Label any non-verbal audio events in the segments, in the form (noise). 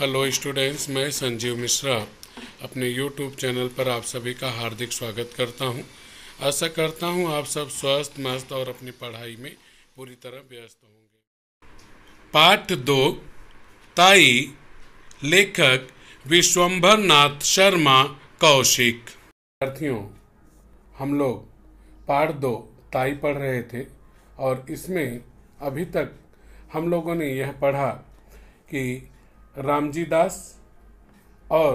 Hello students मैं संजीव मिश्रा अपने YouTube channel पर आप सभी का हार्दिक स्वागत करता हूं। आशा करता हूं आप सब स्वस्थ मस्त और अपनी पढ़ाई में पूरी तरह व्यस्त होंगे पाठ दो ताई लेखक विश्वंभर नाथ शर्मा कौशिक विद्यार्थियों हम लोग पाठ दो ताई पढ़ रहे थे और इसमें अभी तक हम लोगों ने यह पढ़ा कि रामजी दास और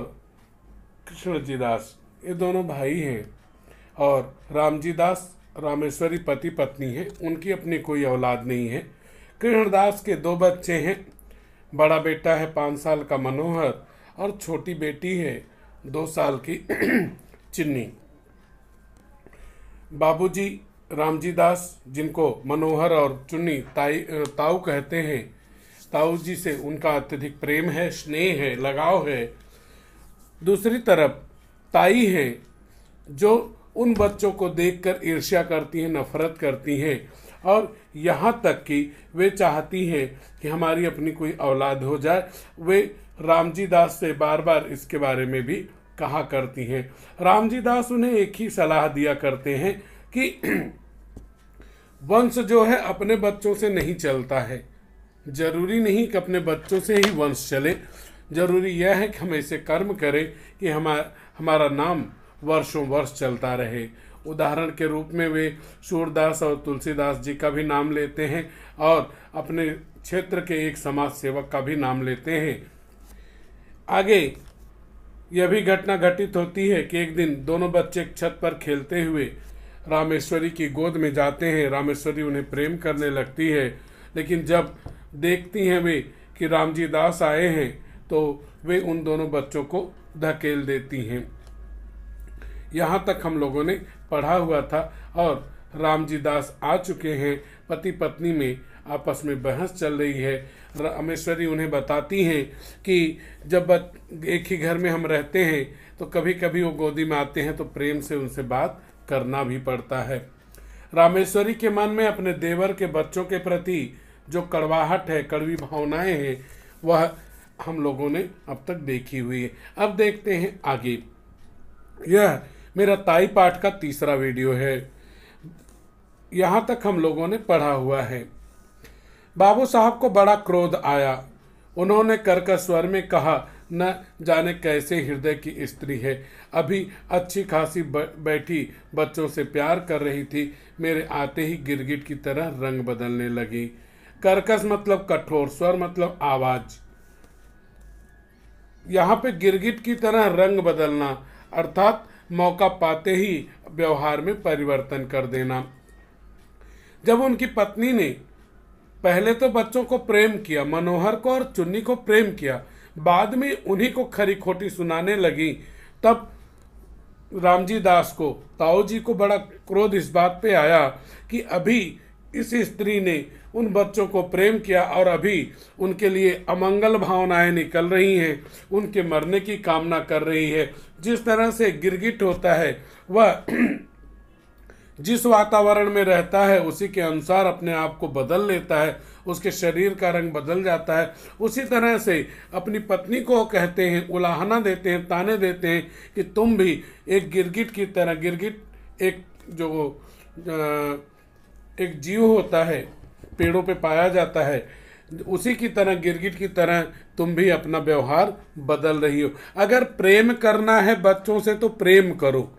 कृष्णजी दास ये दोनों भाई हैं और रामजी दास रामेश्वरी पति पत्नी हैं उनकी अपनी कोई औलाद नहीं है कृष्णदास के दो बच्चे हैं बड़ा बेटा है पाँच साल का मनोहर और छोटी बेटी है दो साल की (clears throat) चिन्नी बाबूजी रामजी दास जिनको मनोहर और चुन्नी ताई ताऊ कहते हैं ताऊ जी से उनका अत्यधिक प्रेम है स्नेह है लगाव है दूसरी तरफ ताई हैं जो उन बच्चों को देखकर ईर्ष्या करती हैं नफरत करती हैं और यहाँ तक कि वे चाहती हैं कि हमारी अपनी कोई औलाद हो जाए वे रामजी दास से बार बार इसके बारे में भी कहा करती हैं रामजी दास उन्हें एक ही सलाह दिया करते हैं कि (clears throat) वंश जो है अपने बच्चों से नहीं चलता है जरूरी नहीं कि अपने बच्चों से ही वंश चले जरूरी यह है कि हम ऐसे कर्म करें कि हमारा हमारा नाम वर्षों वर्ष चलता रहे उदाहरण के रूप में वे सूरदास और तुलसीदास जी का भी नाम लेते हैं और अपने क्षेत्र के एक समाज सेवक का भी नाम लेते हैं आगे यह भी घटना घटित होती है कि एक दिन दोनों बच्चे एक छत पर खेलते हुए रामेश्वरी की गोद में जाते हैं रामेश्वरी उन्हें प्रेम करने लगती है लेकिन जब देखती हैं वे कि रामजी दास आए हैं तो वे उन दोनों बच्चों को धकेल देती हैं यहाँ तक हम लोगों ने पढ़ा हुआ था और रामजी दास आ चुके हैं पति पत्नी में आपस में बहस चल रही है रामेश्वरी उन्हें बताती हैं कि जब एक ही घर में हम रहते हैं तो कभी कभी वो गोदी में आते हैं तो प्रेम से उनसे बात करना भी पड़ता है रामेश्वरी के मन में अपने देवर के बच्चों के प्रति जो कड़वाहट है कड़वी भावनाएं हैं वह हम लोगों ने अब तक देखी हुई है अब देखते हैं आगे यह मेरा ताई पाठ का तीसरा वीडियो है यहाँ तक हम लोगों ने पढ़ा हुआ है बाबू साहब को बड़ा क्रोध आया उन्होंने करकर स्वर में कहा न जाने कैसे हृदय की स्त्री है अभी अच्छी खासी बैठी बच्चों से प्यार कर रही थी मेरे आते ही गिरगिट की तरह रंग बदलने लगी कर्कश मतलब कठोर स्वर मतलब आवाज यहाँ पे गिरगिट की तरह रंग बदलना अर्थात मौका पाते ही व्यवहार में परिवर्तन कर देना जब उनकी पत्नी ने पहले तो बच्चों को प्रेम किया मनोहर को और चुन्नी को प्रेम किया बाद में उन्हीं को खरी खोटी सुनाने लगी तब रामजी दास को ताऊ जी को बड़ा क्रोध इस बात पे आया कि अभी इस स्त्री ने उन बच्चों को प्रेम किया और अभी उनके लिए अमंगल भावनाएं निकल रही हैं उनके मरने की कामना कर रही है जिस तरह से गिरगिट होता है वह (clears throat) जिस वातावरण में रहता है उसी के अनुसार अपने आप को बदल लेता है उसके शरीर का रंग बदल जाता है उसी तरह से अपनी पत्नी को कहते हैं उलाहना देते हैं ताने देते हैं कि तुम भी एक गिरगिट की तरह गिरगिट एक जो एक जीव होता है पेड़ों पे पाया जाता है उसी की तरह गिरगिट की तरह तुम भी अपना व्यवहार बदल रही हो अगर प्रेम करना है बच्चों से तो प्रेम करो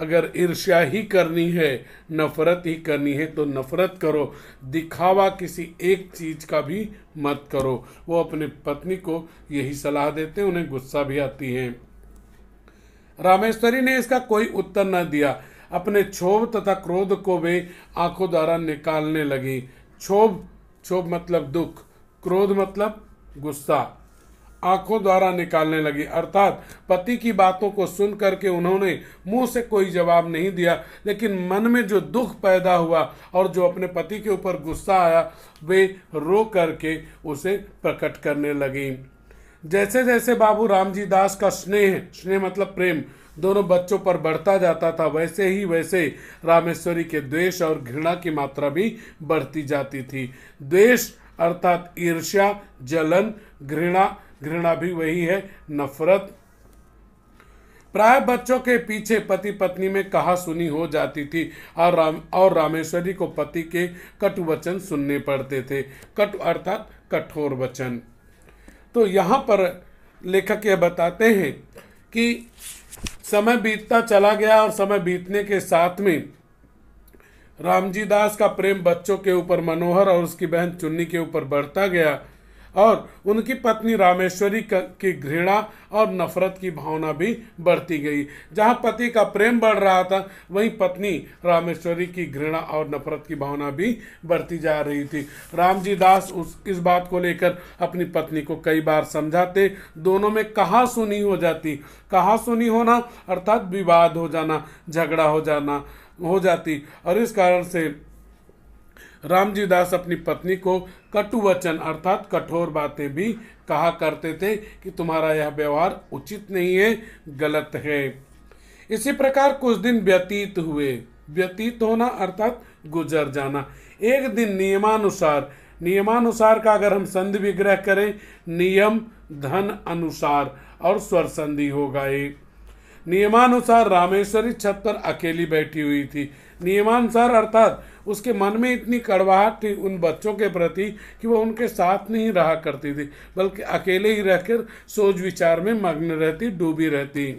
अगर ईर्ष्या ही करनी है नफरत ही करनी है तो नफरत करो दिखावा किसी एक चीज का भी मत करो वो अपने पत्नी को यही सलाह देते हैं उन्हें गुस्सा भी आती है रामेश्वरी ने इसका कोई उत्तर न दिया अपने क्षोभ तथा क्रोध को वे आंखों द्वारा निकालने लगी क्षोभ क्षोभ मतलब दुख क्रोध मतलब गुस्सा आंखों द्वारा निकालने लगी अर्थात पति की बातों को सुन करके उन्होंने मुंह से कोई जवाब नहीं दिया लेकिन मन में जो दुख पैदा हुआ और जो अपने पति के ऊपर गुस्सा आया वे रो करके उसे प्रकट करने लगी जैसे जैसे बाबू रामजी दास का स्नेह स्नेह मतलब प्रेम दोनों बच्चों पर बढ़ता जाता था वैसे ही वैसे रामेश्वरी के द्वेष और घृणा की मात्रा भी बढ़ती जाती थी द्वेष अर्थात ईर्ष्या जलन घृणा घृणा भी वही है नफरत प्राय बच्चों के पीछे पति पत्नी में कहा सुनी हो जाती थी और राम और रामेश्वरी को पति के कटु वचन सुनने पड़ते थे कटु अर्थात कठोर वचन तो यहाँ पर लेखक यह बताते हैं कि समय बीतता चला गया और समय बीतने के साथ में रामजी दास का प्रेम बच्चों के ऊपर मनोहर और उसकी बहन चुन्नी के ऊपर बढ़ता गया और उनकी पत्नी रामेश्वरी की घृणा और नफरत की भावना भी बढ़ती गई जहां पति का प्रेम बढ़ रहा था वहीं पत्नी रामेश्वरी की घृणा और नफरत की भावना भी बढ़ती जा रही थी रामजी दास उस इस बात को लेकर अपनी पत्नी को कई बार समझाते दोनों में कहा सुनी हो जाती कहा सुनी होना अर्थात विवाद हो जाना झगड़ा हो जाना हो जाती और इस कारण से रामजी दास अपनी पत्नी को कटु वचन अर्थात कठोर बातें भी कहा करते थे कि तुम्हारा यह व्यवहार उचित नहीं है गलत है इसी प्रकार कुछ दिन व्यतीत हुए व्यतीत होना अर्थात गुजर जाना एक दिन नियमानुसार नियमानुसार का अगर हम संधि विग्रह करें नियम धन अनुसार और स्वर संधि होगा एक नियमानुसार रामेश्वरी छत पर अकेली बैठी हुई थी नियमानुसार अर्थात उसके मन में इतनी कड़वाहट थी उन बच्चों के प्रति कि वो उनके साथ नहीं रहा करती थी बल्कि अकेले ही रहकर सोच विचार में मग्न रहती डूबी रहती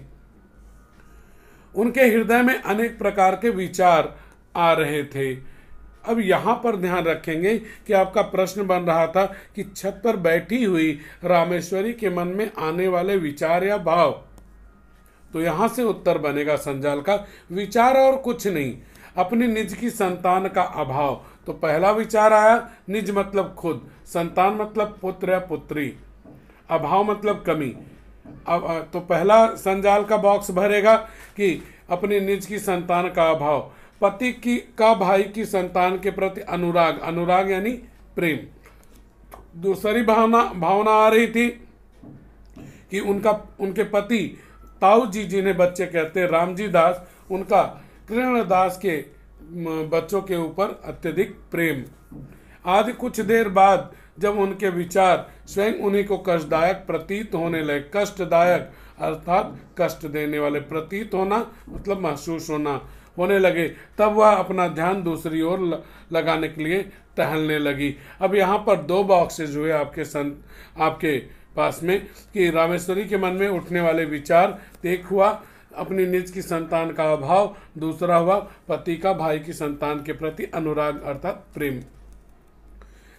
उनके हृदय में अनेक प्रकार के विचार आ रहे थे अब यहाँ पर ध्यान रखेंगे कि आपका प्रश्न बन रहा था कि छत पर बैठी हुई रामेश्वरी के मन में आने वाले विचार या भाव तो यहाँ से उत्तर बनेगा संजाल का विचार और कुछ नहीं अपनी निज की संतान का अभाव तो पहला विचार आया निज मतलब खुद संतान मतलब पुत्र या पुत्री अभाव मतलब कमी अब तो पहला संजाल का बॉक्स भरेगा कि अपनी निज की संतान का अभाव पति की का भाई की संतान के प्रति अनुराग अनुराग यानी प्रेम दूसरी भावना भावना आ रही थी कि उनका उनके पति ताऊ जी जिन्हें बच्चे कहते हैं रामजी दास उनका दास के बच्चों के ऊपर अत्यधिक प्रेम आदि कुछ देर बाद जब उनके विचार स्वयं उन्हीं को कष्टदायक प्रतीत होने लगे कष्टदायक अर्थात कष्ट देने वाले प्रतीत होना मतलब महसूस होना होने लगे तब वह अपना ध्यान दूसरी ओर लगाने के लिए टहलने लगी अब यहाँ पर दो बॉक्सेज हुए आपके सन आपके पास में कि रामेश्वरी के मन में उठने वाले विचार एक हुआ अपने निज की संतान का अभाव दूसरा हुआ पति का भाई की संतान के प्रति अनुराग अर्थात प्रेम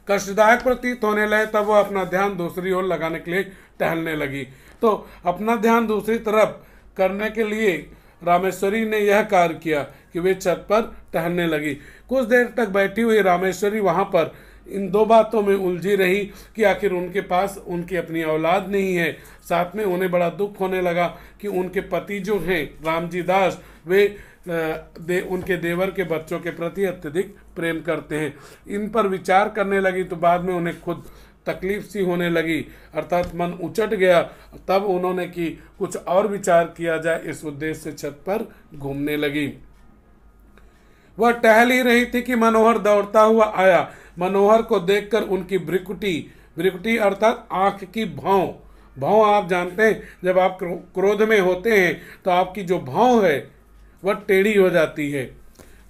कष्टदायक प्रतीत होने लगे तब वह अपना ध्यान दूसरी ओर लगाने के लिए टहलने लगी तो अपना ध्यान दूसरी तरफ करने के लिए रामेश्वरी ने यह कार्य किया कि वे छत पर टहलने लगी कुछ देर तक बैठी हुई रामेश्वरी वहां पर इन दो बातों में उलझी रही कि आखिर उनके पास उनकी अपनी औलाद नहीं है साथ में उन्हें बड़ा दुख होने लगा कि उनके पति जो हैं रामजी दास वे दे उनके देवर के बच्चों के प्रति अत्यधिक प्रेम करते हैं इन पर विचार करने लगी तो बाद में उन्हें खुद तकलीफ सी होने लगी अर्थात मन उचट गया तब उन्होंने कि कुछ और विचार किया जाए इस उद्देश्य से छत पर घूमने लगी वह टहल ही रही थी कि मनोहर दौड़ता हुआ आया मनोहर को देखकर उनकी ब्रिकुटी ब्रिकुटी अर्थात आंख की भाव भाव आप जानते हैं जब आप क्रोध में होते हैं तो आपकी जो भाव है वह टेढ़ी हो जाती है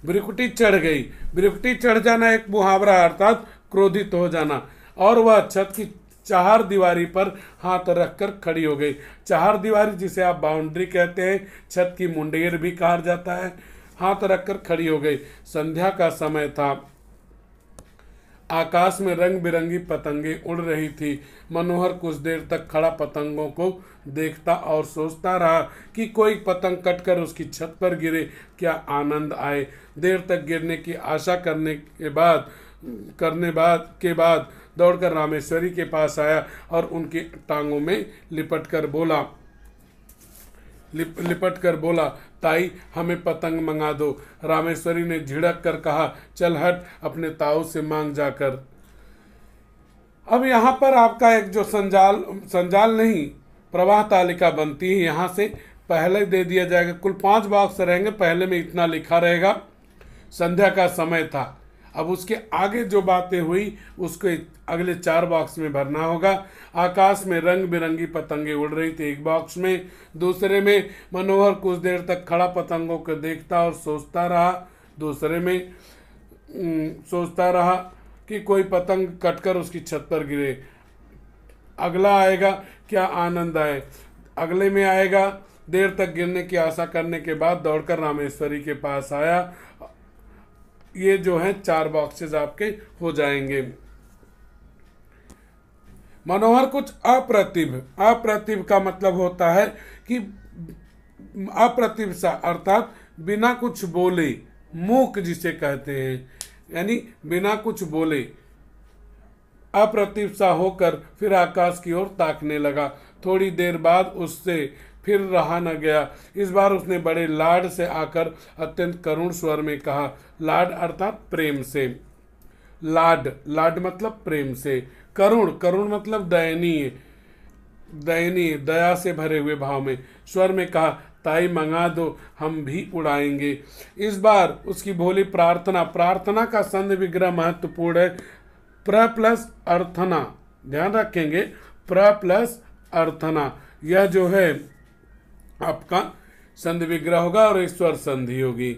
ब्रिकुटी चढ़ गई ब्रिकुटी चढ़ जाना एक मुहावरा अर्थात क्रोधित हो जाना और वह छत की चार दीवारी पर हाथ रख कर खड़ी हो गई चार दीवारी जिसे आप बाउंड्री कहते हैं छत की मुंडेर भी कहा जाता है हाथ रख कर खड़ी हो गई संध्या का समय था आकाश में रंग बिरंगी पतंगे उड़ रही थी मनोहर कुछ देर तक खड़ा पतंगों को देखता और सोचता रहा कि कोई पतंग कटकर उसकी छत पर गिरे क्या आनंद आए देर तक गिरने की आशा करने के बाद करने बाद के बाद दौड़कर रामेश्वरी के पास आया और उनकी टांगों में लिपट कर बोला लिप, लिपट कर बोला ताई हमें पतंग मंगा दो रामेश्वरी ने झिड़क कर कहा चल हट अपने ताऊ से मांग जाकर अब यहाँ पर आपका एक जो संजाल संजाल नहीं प्रवाह तालिका बनती है यहाँ से पहले दे दिया जाएगा कुल पांच बॉक्स रहेंगे पहले में इतना लिखा रहेगा संध्या का समय था अब उसके आगे जो बातें हुई उसको अगले चार बॉक्स में भरना होगा आकाश में रंग बिरंगी पतंगे उड़ रही थी एक बॉक्स में दूसरे में मनोहर कुछ देर तक खड़ा पतंगों को देखता और सोचता रहा दूसरे में सोचता रहा कि कोई पतंग कटकर उसकी छत पर गिरे अगला आएगा क्या आनंद आए अगले में आएगा देर तक गिरने की आशा करने के बाद दौड़कर रामेश्वरी के पास आया ये जो है चार बॉक्सेस आपके हो जाएंगे मनोहर कुछ अप्रतिभ अप्रतिभ का मतलब होता है कि सा अर्थात बिना कुछ बोले मूक जिसे कहते हैं यानी बिना कुछ बोले सा होकर फिर आकाश की ओर ताकने लगा थोड़ी देर बाद उससे फिर रहा न गया इस बार उसने बड़े लाड से आकर अत्यंत करुण स्वर में कहा लाड अर्थात प्रेम से लाड लाड मतलब प्रेम से करुण करुण मतलब दयनीय दयनीय दया से भरे हुए भाव में स्वर में कहा ताई मंगा दो हम भी उड़ाएंगे इस बार उसकी भोली प्रार्थना प्रार्थना का संध विग्रह महत्वपूर्ण है प्र प्लस अर्थना ध्यान रखेंगे प्र प्लस अर्थना यह जो है आपका संधि विग्रह होगा और ईश्वर संधि होगी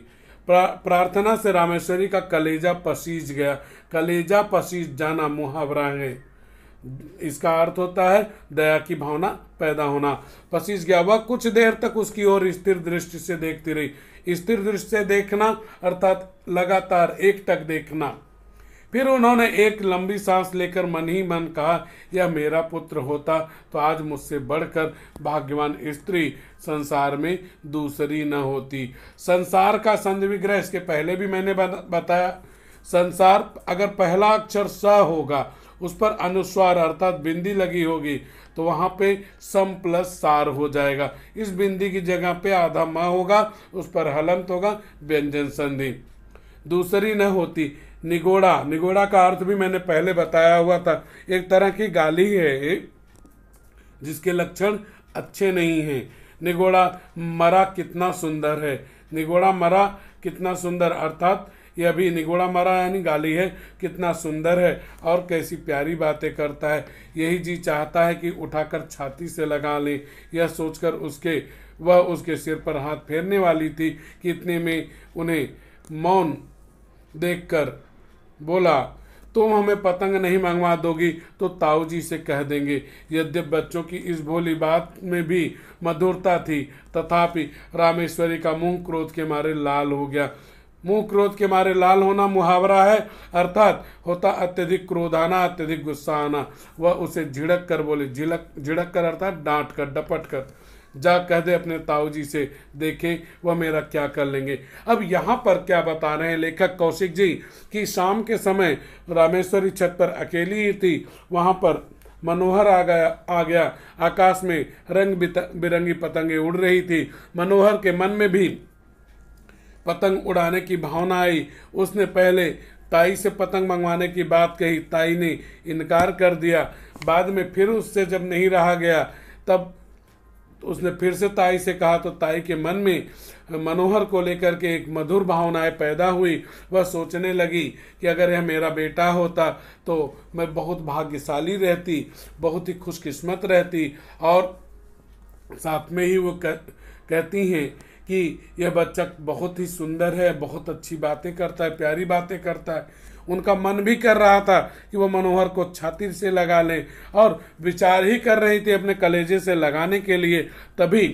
प्रा, प्रार्थना से रामेश्वरी का कलेजा पसीज गया कलेजा पसीज जाना मुहावरा है इसका अर्थ होता है दया की भावना पैदा होना पसीज गया वह कुछ देर तक उसकी ओर स्थिर दृष्टि से देखती रही स्थिर दृष्टि से देखना अर्थात लगातार एकटक देखना फिर उन्होंने एक लंबी सांस लेकर मन ही मन कहा यह मेरा पुत्र होता तो आज मुझसे बढ़कर भाग्यवान स्त्री संसार में दूसरी न होती संसार का संधि विग्रह इसके पहले भी मैंने बताया संसार अगर पहला अक्षर स होगा उस पर अनुस्वार अर्थात बिंदी लगी होगी तो वहाँ पे सम प्लस सार हो जाएगा इस बिंदी की जगह पे आधा म होगा उस पर हलंत होगा व्यंजन संधि दूसरी न होती निगोड़ा निगोड़ा का अर्थ भी मैंने पहले बताया हुआ था एक तरह की गाली है जिसके लक्षण अच्छे नहीं हैं निगोड़ा मरा कितना सुंदर है निगोड़ा मरा कितना सुंदर अर्थात यह भी निगोड़ा मरा यानी गाली है कितना सुंदर है और कैसी प्यारी बातें करता है यही जी चाहता है कि उठाकर छाती से लगा लें यह सोचकर उसके वह उसके सिर पर हाथ फेरने वाली थी कि इतने में उन्हें मौन देखकर बोला तुम हमें पतंग नहीं मंगवा दोगी तो ताऊ जी से कह देंगे यद्यप बच्चों की इस भोली बात में भी मधुरता थी तथापि रामेश्वरी का मुंह क्रोध के मारे लाल हो गया मुंह क्रोध के मारे लाल होना मुहावरा है अर्थात होता अत्यधिक क्रोध आना अत्यधिक गुस्सा आना वह उसे झिड़क कर बोले झिड़क झिड़क कर अर्थात डांट कर डपट कर जा कह दे अपने ताऊ जी से देखें वह मेरा क्या कर लेंगे अब यहाँ पर क्या बता रहे हैं लेखक कौशिक जी कि शाम के समय रामेश्वरी छत पर अकेली ही थी वहाँ पर मनोहर आ गया आ गया आकाश में रंग बिरंगी पतंगे उड़ रही थी मनोहर के मन में भी पतंग उड़ाने की भावना आई उसने पहले ताई से पतंग मंगवाने की बात कही ताई ने इनकार कर दिया बाद में फिर उससे जब नहीं रहा गया तब तो उसने फिर से ताई से कहा तो ताई के मन में मनोहर को लेकर के एक मधुर भावनाएं पैदा हुई वह सोचने लगी कि अगर यह मेरा बेटा होता तो मैं बहुत भाग्यशाली रहती बहुत ही खुशकिस्मत रहती और साथ में ही वो कह, कहती हैं कि यह बच्चा बहुत ही सुंदर है बहुत अच्छी बातें करता है प्यारी बातें करता है उनका मन भी कर रहा था कि वो मनोहर को छाती से लगा लें और विचार ही कर रही थी अपने कलेजे से लगाने के लिए तभी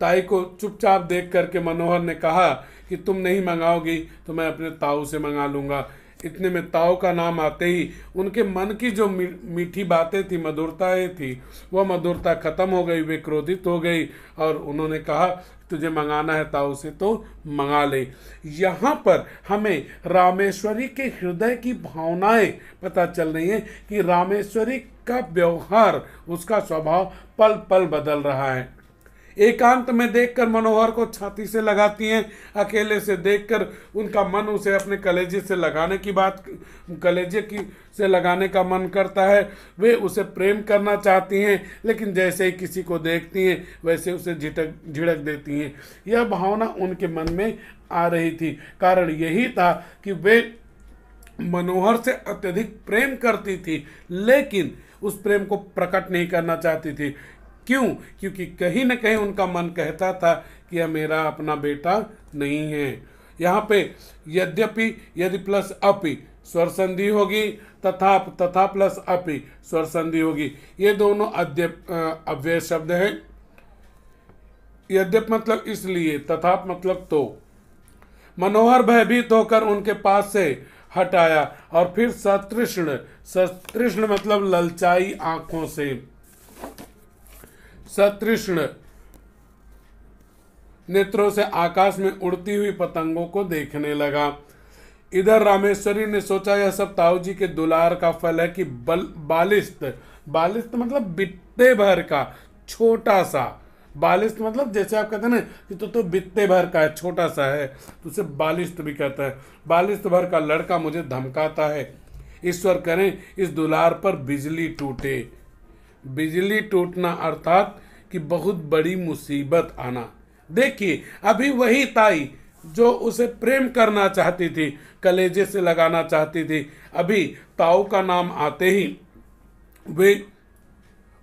ताई को चुपचाप देख करके मनोहर ने कहा कि तुम नहीं मंगाओगी तो मैं अपने ताऊ से मंगा लूँगा इतने में ताऊ का नाम आते ही उनके मन की जो मीठी बातें थी मधुरताएँ थी वह मधुरता खत्म हो गई वे क्रोधित हो गई और उन्होंने कहा तुझे मंगाना है ताऊ से तो मंगा ले यहाँ पर हमें रामेश्वरी के हृदय की भावनाएं पता चल रही हैं कि रामेश्वरी का व्यवहार उसका स्वभाव पल पल बदल रहा है एकांत में देखकर मनोहर को छाती से लगाती हैं अकेले से देखकर उनका मन उसे अपने कलेजे से लगाने की बात कलेजे की से लगाने का मन करता है वे उसे प्रेम करना चाहती हैं लेकिन जैसे ही किसी को देखती हैं वैसे उसे झिटक झिड़क देती हैं यह भावना उनके मन में आ रही थी कारण यही था कि वे मनोहर से अत्यधिक प्रेम करती थी लेकिन उस प्रेम को प्रकट नहीं करना चाहती थी क्यों क्योंकि कहीं ना कहीं उनका मन कहता था कि यह मेरा अपना बेटा नहीं है यहाँ पे यद्यपि यदि प्लस अपि स्वर संधि होगी तथा तथा प्लस अपि स्वर संधि होगी ये दोनों अव्यय शब्द हैं यद्यप मतलब इसलिए तथा मतलब तो मनोहर भयभीत होकर उनके पास से हटाया और फिर सतृष्ण सतृष्ण मतलब ललचाई आंखों से सतृष्ण नेत्रों से आकाश में उड़ती हुई पतंगों को देखने लगा इधर रामेश्वरी ने सोचा यह सब ताऊ जी के दुलार का फल है कि बल बालिस्त बालिस्त मतलब बिट्टे भर का छोटा सा बालिस्त मतलब जैसे आप कहते हैं ना कि तो तो बित्ते भर का है छोटा सा है तो उसे बालिस्त भी कहता है बालिस्त भर का लड़का मुझे धमकाता है ईश्वर करें इस दुलार पर बिजली टूटे बिजली टूटना अर्थात कि बहुत बड़ी मुसीबत आना देखिए अभी वही ताई जो उसे प्रेम करना चाहती थी कलेजे से लगाना चाहती थी अभी ताऊ का नाम आते ही वे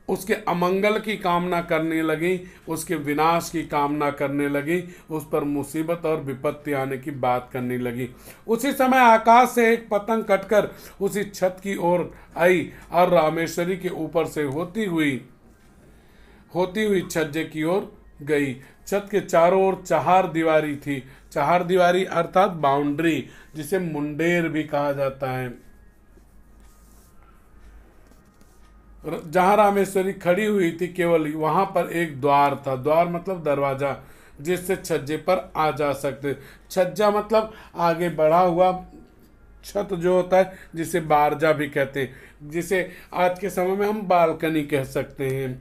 उसके अमंगल की कामना करने लगी उसके विनाश की कामना करने लगी उस पर मुसीबत और विपत्ति आने की बात करने लगी उसी समय आकाश से एक पतंग कटकर उसी छत की ओर आई और रामेश्वरी के ऊपर से होती हुई होती हुई छज्जे की ओर गई छत के चारों ओर चार दीवारी थी चार दीवारी अर्थात बाउंड्री जिसे मुंडेर भी कहा जाता है जहाँ रामेश्वरी खड़ी हुई थी केवल वहाँ पर एक द्वार था द्वार मतलब दरवाज़ा जिससे छज्जे पर आ जा सकते छज्जा मतलब आगे बढ़ा हुआ छत जो होता है जिसे बारजा भी कहते हैं जिसे आज के समय में हम बालकनी कह सकते हैं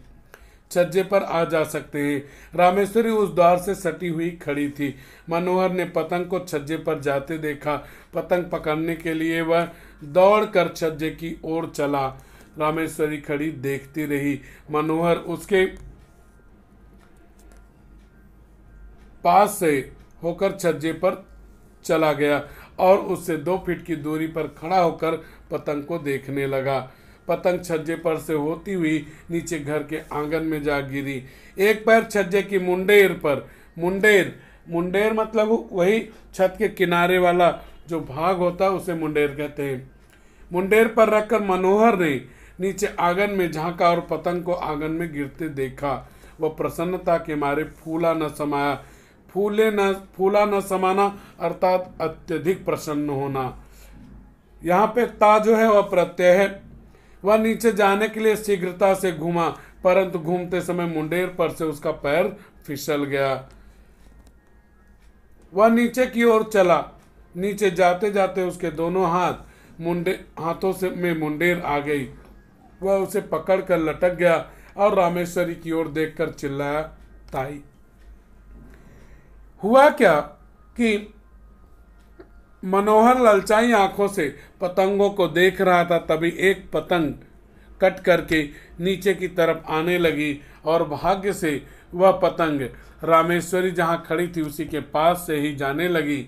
छज्जे पर आ जा सकते हैं रामेश्वरी उस द्वार से सटी हुई खड़ी थी मनोहर ने पतंग को छज्जे पर जाते देखा पतंग पकड़ने के लिए वह दौड़कर छज्जे की ओर चला रामेश्वरी खड़ी देखती रही मनोहर उसके पास से होकर छज्जे पर चला गया और उससे दो फीट की दूरी पर खड़ा होकर पतंग को देखने लगा पतंग छज्जे पर से होती हुई नीचे घर के आंगन में जा गिरी एक पैर छज्जे की मुंडेर पर मुंडेर मुंडेर मतलब वही छत के किनारे वाला जो भाग होता है उसे मुंडेर कहते हैं मुंडेर पर रखकर मनोहर ने नीचे आंगन में झांका और पतंग को आंगन में गिरते देखा वह प्रसन्नता के मारे फूला न समाया फूले न फूला न समाना अर्थात अत्यधिक प्रसन्न होना यहाँ पे ता जो है वह प्रत्यय है वह नीचे जाने के लिए शीघ्रता से घूमा परंतु घूमते समय मुंडेर पर से उसका पैर फिसल गया वह नीचे की ओर चला नीचे जाते जाते उसके दोनों हाथ मुंडे हाथों से में मुंडेर आ गई वह उसे पकड़ कर लटक गया और रामेश्वरी की ओर देखकर चिल्लाया ताई हुआ क्या कि मनोहर ललचाई आंखों से पतंगों को देख रहा था तभी एक पतंग कट करके नीचे की तरफ आने लगी और भाग्य से वह पतंग रामेश्वरी जहां खड़ी थी उसी के पास से ही जाने लगी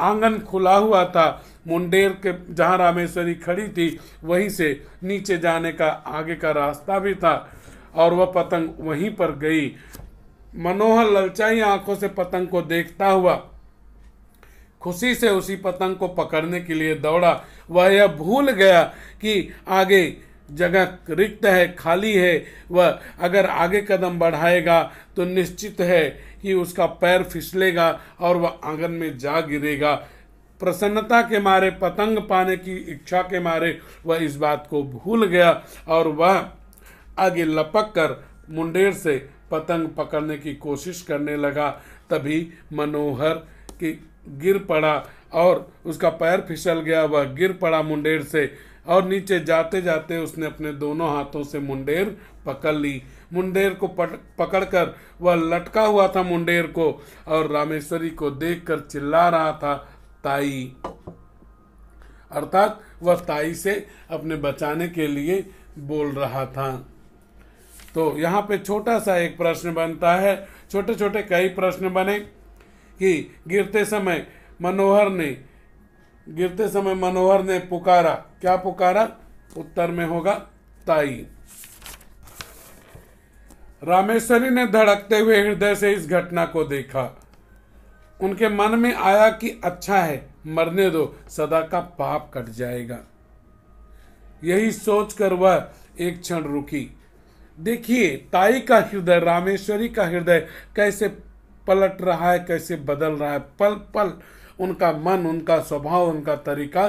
आंगन खुला हुआ था मुंडेर के जहाँ रामेश्वरी खड़ी थी वहीं से नीचे जाने का आगे का रास्ता भी था और वह पतंग वहीं पर गई मनोहर ललचाई आंखों से पतंग को देखता हुआ खुशी से उसी पतंग को पकड़ने के लिए दौड़ा वह यह भूल गया कि आगे जगह रिक्त है खाली है वह अगर आगे कदम बढ़ाएगा तो निश्चित है ही उसका पैर फिसलेगा और वह आंगन में जा गिरेगा प्रसन्नता के मारे पतंग पाने की इच्छा के मारे वह इस बात को भूल गया और वह आगे लपक कर मुंडेर से पतंग पकड़ने की कोशिश करने लगा तभी मनोहर की गिर पड़ा और उसका पैर फिसल गया वह गिर पड़ा मुंडेर से और नीचे जाते जाते उसने अपने दोनों हाथों से मुंडेर पकड़ ली मुंडेर को पकड़कर वह लटका हुआ था मुंडेर को और रामेश्वरी को देखकर चिल्ला रहा था ताई अर्थात वह ताई से अपने बचाने के लिए बोल रहा था तो यहाँ पे छोटा सा एक प्रश्न बनता है छोटे छोटे कई प्रश्न बने कि गिरते समय मनोहर ने गिरते समय मनोहर ने पुकारा क्या पुकारा उत्तर में होगा ताई रामेश्वरी ने धड़कते हुए हृदय से इस घटना को देखा उनके मन में आया कि अच्छा है मरने दो सदा का पाप कट जाएगा यही सोचकर वह एक क्षण रुकी देखिए ताई का हृदय रामेश्वरी का हृदय कैसे पलट रहा है कैसे बदल रहा है पल पल उनका मन उनका स्वभाव उनका तरीका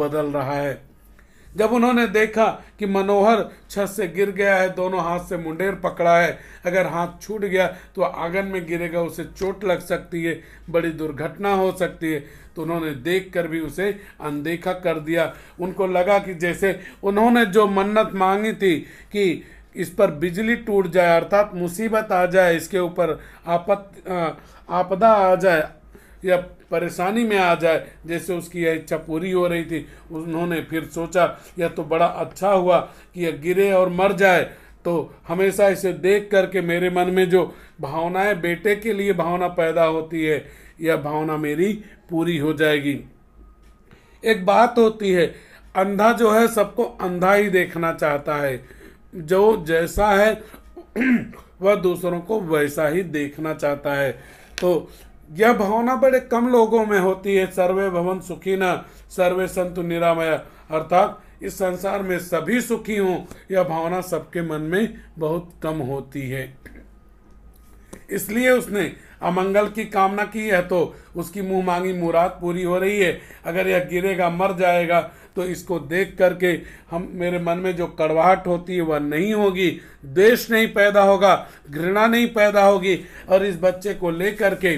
बदल रहा है जब उन्होंने देखा कि मनोहर छत से गिर गया है दोनों हाथ से मुंडेर पकड़ा है अगर हाथ छूट गया तो आंगन में गिरेगा उसे चोट लग सकती है बड़ी दुर्घटना हो सकती है तो उन्होंने देख कर भी उसे अनदेखा कर दिया उनको लगा कि जैसे उन्होंने जो मन्नत मांगी थी कि इस पर बिजली टूट जाए अर्थात मुसीबत आ जाए इसके ऊपर आपत आपदा आ जाए या परेशानी में आ जाए जैसे उसकी यह इच्छा पूरी हो रही थी उन्होंने फिर सोचा यह तो बड़ा अच्छा हुआ कि यह गिरे और मर जाए तो हमेशा इसे देख करके मेरे मन में जो भावनाएं बेटे के लिए भावना पैदा होती है यह भावना मेरी पूरी हो जाएगी एक बात होती है अंधा जो है सबको अंधा ही देखना चाहता है जो जैसा है (clears throat) वह दूसरों को वैसा ही देखना चाहता है तो यह भावना बड़े कम लोगों में होती है सर्वे भवन सुखी न सर्वे संतु निरामय अर्थात इस संसार में सभी सुखी हों यह भावना सबके मन में बहुत कम होती है इसलिए उसने अमंगल की कामना की है तो उसकी मुंह मांगी मुराद पूरी हो रही है अगर यह गिरेगा मर जाएगा तो इसको देख करके हम मेरे मन में जो कड़वाहट होती है वह नहीं होगी द्वेष नहीं पैदा होगा घृणा नहीं पैदा होगी और इस बच्चे को लेकर के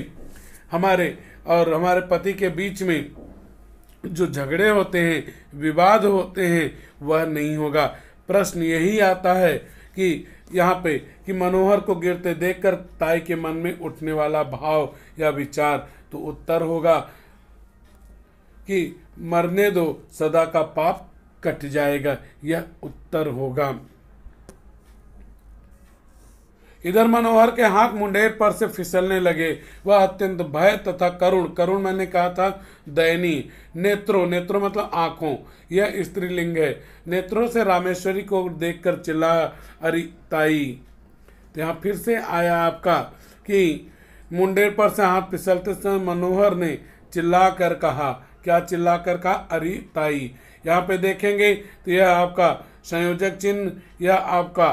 हमारे और हमारे पति के बीच में जो झगड़े होते हैं विवाद होते हैं वह नहीं होगा प्रश्न यही आता है कि यहाँ पे कि मनोहर को गिरते देखकर ताई के मन में उठने वाला भाव या विचार तो उत्तर होगा कि मरने दो सदा का पाप कट जाएगा यह उत्तर होगा इधर मनोहर के हाथ मुंडेर पर से फिसलने लगे वह अत्यंत भय तथा करुण करुण मैंने कहा था दयनीय नेत्रों नेत्रों मतलब आंखों यह स्त्रीलिंग है नेत्रों से रामेश्वरी को देखकर चिल्ला अरे ताई तो यहाँ फिर से आया आपका कि मुंडेर पर से हाथ फिसलते समय मनोहर ने चिल्ला कर कहा क्या चिल्ला कर कहा अरे ताई यहाँ पे देखेंगे तो यह आपका संयोजक चिन्ह यह आपका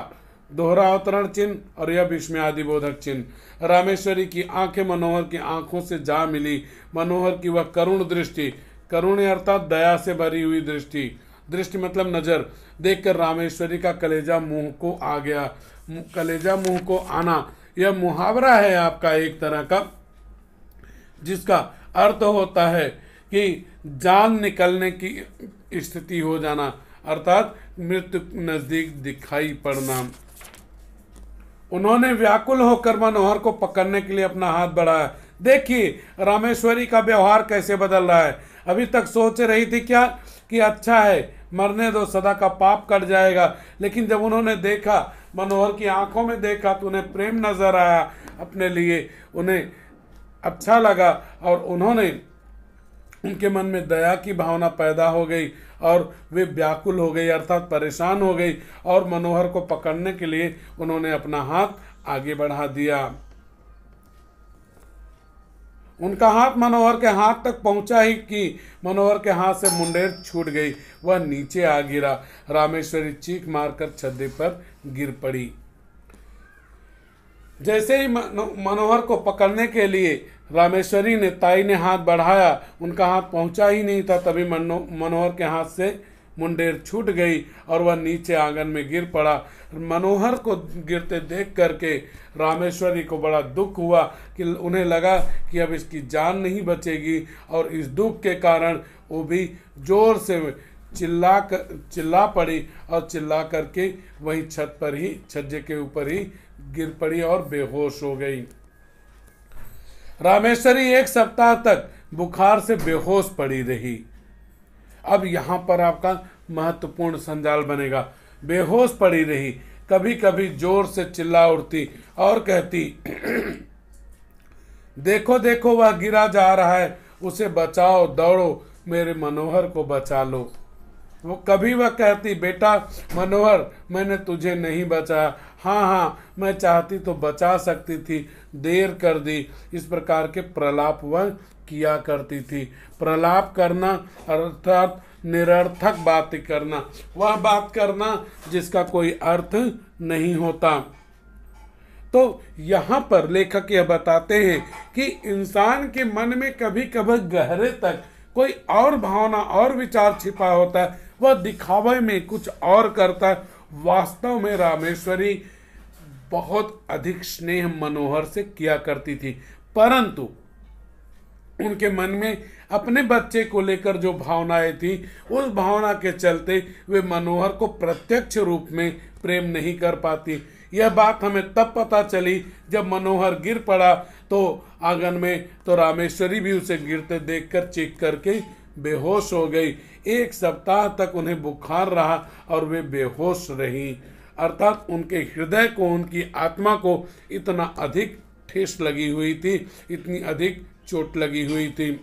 दोहरा अवतरण चिन्ह और यह आदि बोधक चिन्ह रामेश्वरी की आंखें मनोहर की आंखों से जा मिली मनोहर की वह करुण दृष्टि करुण अर्थात दया से भरी हुई दृष्टि दृष्टि मतलब नजर देखकर रामेश्वरी का कलेजा मुंह को आ गया कलेजा मुंह को आना यह मुहावरा है आपका एक तरह का जिसका अर्थ होता है कि जान निकलने की स्थिति हो जाना अर्थात मृत्यु नज़दीक दिखाई पड़ना उन्होंने व्याकुल होकर मनोहर को पकड़ने के लिए अपना हाथ बढ़ाया देखिए रामेश्वरी का व्यवहार कैसे बदल रहा है अभी तक सोच रही थी क्या कि अच्छा है मरने दो सदा का पाप कट जाएगा लेकिन जब उन्होंने देखा मनोहर की आंखों में देखा तो उन्हें प्रेम नजर आया अपने लिए उन्हें अच्छा लगा और उन्होंने उनके मन में दया की भावना पैदा हो गई और वे व्याकुल हो गई अर्थात परेशान हो गई और मनोहर को पकड़ने के लिए उन्होंने अपना हाथ आगे बढ़ा दिया उनका हाथ मनोहर के हाथ तक पहुंचा ही कि मनोहर के हाथ से मुंडेर छूट गई वह नीचे आ गिरा रामेश्वरी चीख मारकर छदे पर गिर पड़ी जैसे ही मनोहर को पकड़ने के लिए रामेश्वरी ने ताई ने हाथ बढ़ाया उनका हाथ पहुंचा ही नहीं था तभी मनो मनोहर के हाथ से मुंडेर छूट गई और वह नीचे आंगन में गिर पड़ा मनोहर को गिरते देख करके रामेश्वरी को बड़ा दुख हुआ कि उन्हें लगा कि अब इसकी जान नहीं बचेगी और इस दुख के कारण वो भी जोर से चिल्ला कर चिल्ला पड़ी और चिल्ला करके वहीं छत पर ही छज्जे के ऊपर ही गिर पड़ी और बेहोश हो गई रामेश्वरी एक सप्ताह तक बुखार से बेहोश पड़ी रही अब यहां पर आपका महत्वपूर्ण संजाल बनेगा बेहोश पड़ी रही कभी कभी जोर से चिल्ला उठती और कहती देखो देखो वह गिरा जा रहा है उसे बचाओ दौड़ो मेरे मनोहर को बचा लो वो कभी वह कहती बेटा मनोहर मैंने तुझे नहीं बचाया हाँ हाँ मैं चाहती तो बचा सकती थी देर कर दी इस प्रकार के प्रलाप वह किया करती थी प्रलाप करना अर्थात निरर्थक बात करना वह बात करना जिसका कोई अर्थ नहीं होता तो यहाँ पर लेखक यह बताते हैं कि इंसान के मन में कभी कभी गहरे तक कोई और भावना और विचार छिपा होता है वह दिखावे में कुछ और करता है वास्तव में रामेश्वरी बहुत अधिक स्नेह मनोहर से किया करती थी परंतु उनके मन में अपने बच्चे को लेकर जो भावनाएं थी उस भावना के चलते वे मनोहर को प्रत्यक्ष रूप में प्रेम नहीं कर पाती यह बात हमें तब पता चली जब मनोहर गिर पड़ा तो आंगन में तो रामेश्वरी भी उसे गिरते देखकर चेक करके बेहोश हो गई एक सप्ताह तक उन्हें बुखार रहा और वे बेहोश रही अर्थात उनके हृदय को उनकी आत्मा को इतना अधिक ठेस लगी हुई थी इतनी अधिक चोट लगी हुई थी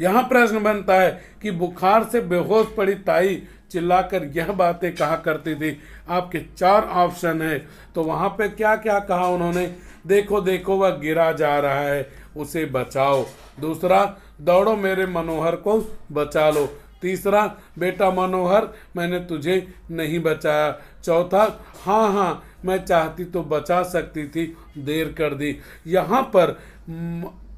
यहाँ प्रश्न बनता है कि बुखार से बेहोश पड़ी ताई चिल्लाकर यह बातें कहा करती थी आपके चार ऑप्शन है तो वहाँ पे क्या क्या कहा उन्होंने देखो देखो वह गिरा जा रहा है उसे बचाओ दूसरा दौड़ो मेरे मनोहर को बचा लो तीसरा बेटा मनोहर मैंने तुझे नहीं बचाया चौथा हाँ हाँ मैं चाहती तो बचा सकती थी देर कर दी यहाँ पर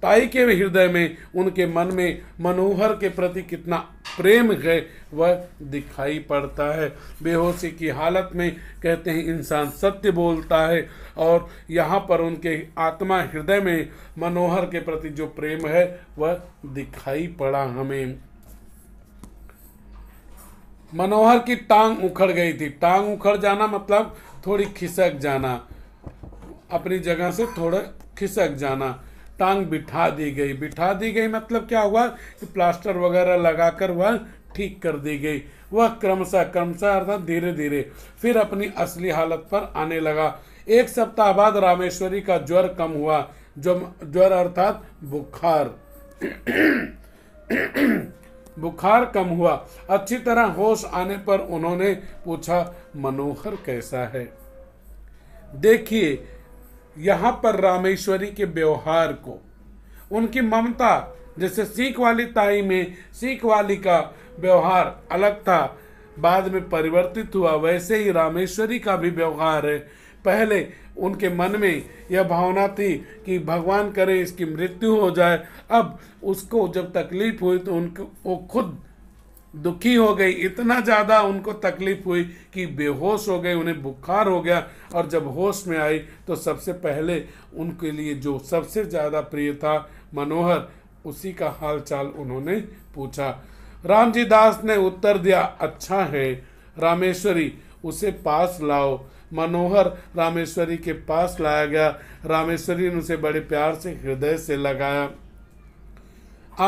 ताई के हृदय में उनके मन में मनोहर के प्रति कितना प्रेम है वह दिखाई पड़ता है बेहोशी की हालत में कहते हैं इंसान सत्य बोलता है और यहाँ पर उनके आत्मा हृदय में मनोहर के प्रति जो प्रेम है वह दिखाई पड़ा हमें मनोहर की टांग उखड़ गई थी टांग उखड़ जाना मतलब थोड़ी खिसक जाना अपनी जगह से थोड़ा खिसक जाना टांग बिठा दी गई बिठा दी गई मतलब क्या हुआ कि प्लास्टर वगैरह लगाकर वह ठीक कर दी गई वह क्रमशः क्रमशः अर्थात धीरे धीरे फिर अपनी असली हालत पर आने लगा एक सप्ताह बाद रामेश्वरी का ज्वर कम हुआ जो ज्वर अर्थात बुखार बुखार कम हुआ अच्छी तरह होश आने पर उन्होंने पूछा मनोहर कैसा है देखिए यहाँ पर रामेश्वरी के व्यवहार को उनकी ममता जैसे सीख वाली ताई में सीख वाली का व्यवहार अलग था बाद में परिवर्तित हुआ वैसे ही रामेश्वरी का भी व्यवहार है पहले उनके मन में यह भावना थी कि भगवान करे इसकी मृत्यु हो जाए अब उसको जब तकलीफ हुई तो उनको वो खुद दुखी हो गई इतना ज़्यादा उनको तकलीफ हुई कि बेहोश हो गए उन्हें बुखार हो गया और जब होश में आई तो सबसे पहले उनके लिए जो सबसे ज़्यादा प्रिय था मनोहर उसी का हाल चाल उन्होंने पूछा रामजी दास ने उत्तर दिया अच्छा है रामेश्वरी उसे पास लाओ मनोहर रामेश्वरी के पास लाया गया रामेश्वरी ने उसे बड़े प्यार से हृदय से लगाया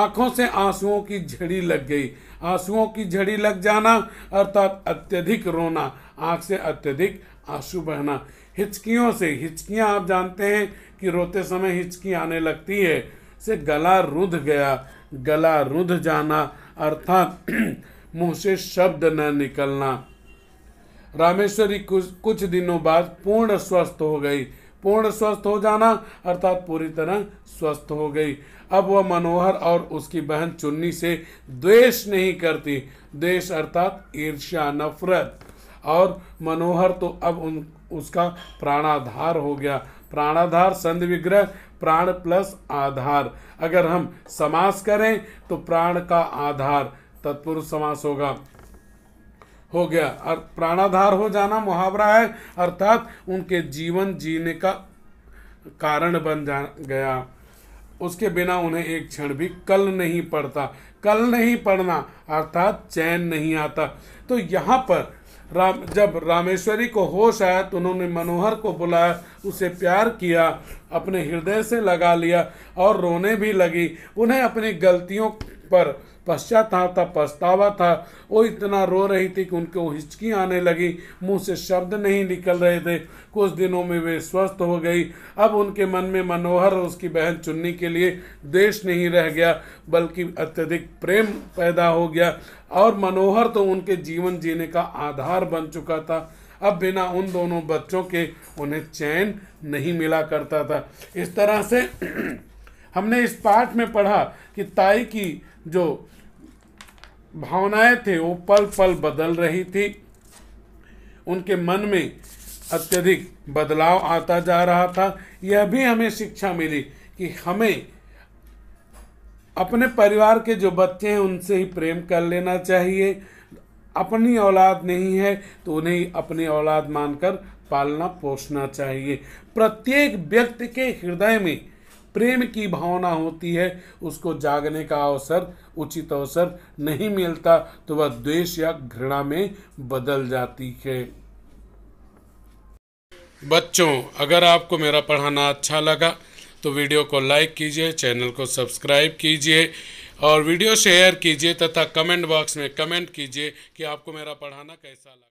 आंखों से आंसुओं की झड़ी लग गई आंसुओं की झड़ी लग जाना अर्थात अत्यधिक रोना आंख से अत्यधिक आंसू बहना हिचकियों से हिचकियां आप जानते हैं कि रोते समय हिचकी आने लगती है से गला रुध गया गला रुध जाना अर्थात (clears throat) मुंह से शब्द न निकलना रामेश्वरी कुछ कुछ दिनों बाद पूर्ण स्वस्थ हो गई पूर्ण स्वस्थ हो जाना अर्थात पूरी तरह स्वस्थ हो गई अब वह मनोहर और उसकी बहन चुन्नी से द्वेष नहीं करती द्वेष अर्थात ईर्ष्या नफरत और मनोहर तो अब उन उसका प्राणाधार हो गया प्राणाधार संधि विग्रह प्राण प्लस आधार अगर हम समास करें तो प्राण का आधार तत्पुरुष समास होगा हो गया और प्राणाधार हो जाना मुहावरा है अर्थात उनके जीवन जीने का कारण बन जा गया उसके बिना उन्हें एक क्षण भी कल नहीं पड़ता कल नहीं पड़ना अर्थात चैन नहीं आता तो यहाँ पर राम जब रामेश्वरी को होश आया तो उन्होंने मनोहर को बुलाया उसे प्यार किया अपने हृदय से लगा लिया और रोने भी लगी उन्हें अपनी गलतियों पर पश्चाताप था पछतावा था वो इतना रो रही थी कि उनको हिचकी आने लगी मुंह से शब्द नहीं निकल रहे थे कुछ दिनों में वे स्वस्थ हो गई अब उनके मन में मनोहर और उसकी बहन चुन्नी के लिए देश नहीं रह गया बल्कि अत्यधिक प्रेम पैदा हो गया और मनोहर तो उनके जीवन जीने का आधार बन चुका था अब बिना उन दोनों बच्चों के उन्हें चैन नहीं मिला करता था इस तरह से (clears throat) हमने इस पाठ में पढ़ा कि ताई की जो भावनाएं थे वो पल पल बदल रही थी उनके मन में अत्यधिक बदलाव आता जा रहा था यह भी हमें शिक्षा मिली कि हमें अपने परिवार के जो बच्चे हैं उनसे ही प्रेम कर लेना चाहिए अपनी औलाद नहीं है तो उन्हें अपनी औलाद मानकर पालना पोषना चाहिए प्रत्येक व्यक्ति के हृदय में प्रेम की भावना होती है उसको जागने का अवसर उचित अवसर नहीं मिलता तो वह द्वेष या घृणा में बदल जाती है बच्चों अगर आपको मेरा पढ़ाना अच्छा लगा तो वीडियो को लाइक कीजिए चैनल को सब्सक्राइब कीजिए और वीडियो शेयर कीजिए तथा कमेंट बॉक्स में कमेंट कीजिए कि आपको मेरा पढ़ाना कैसा लगा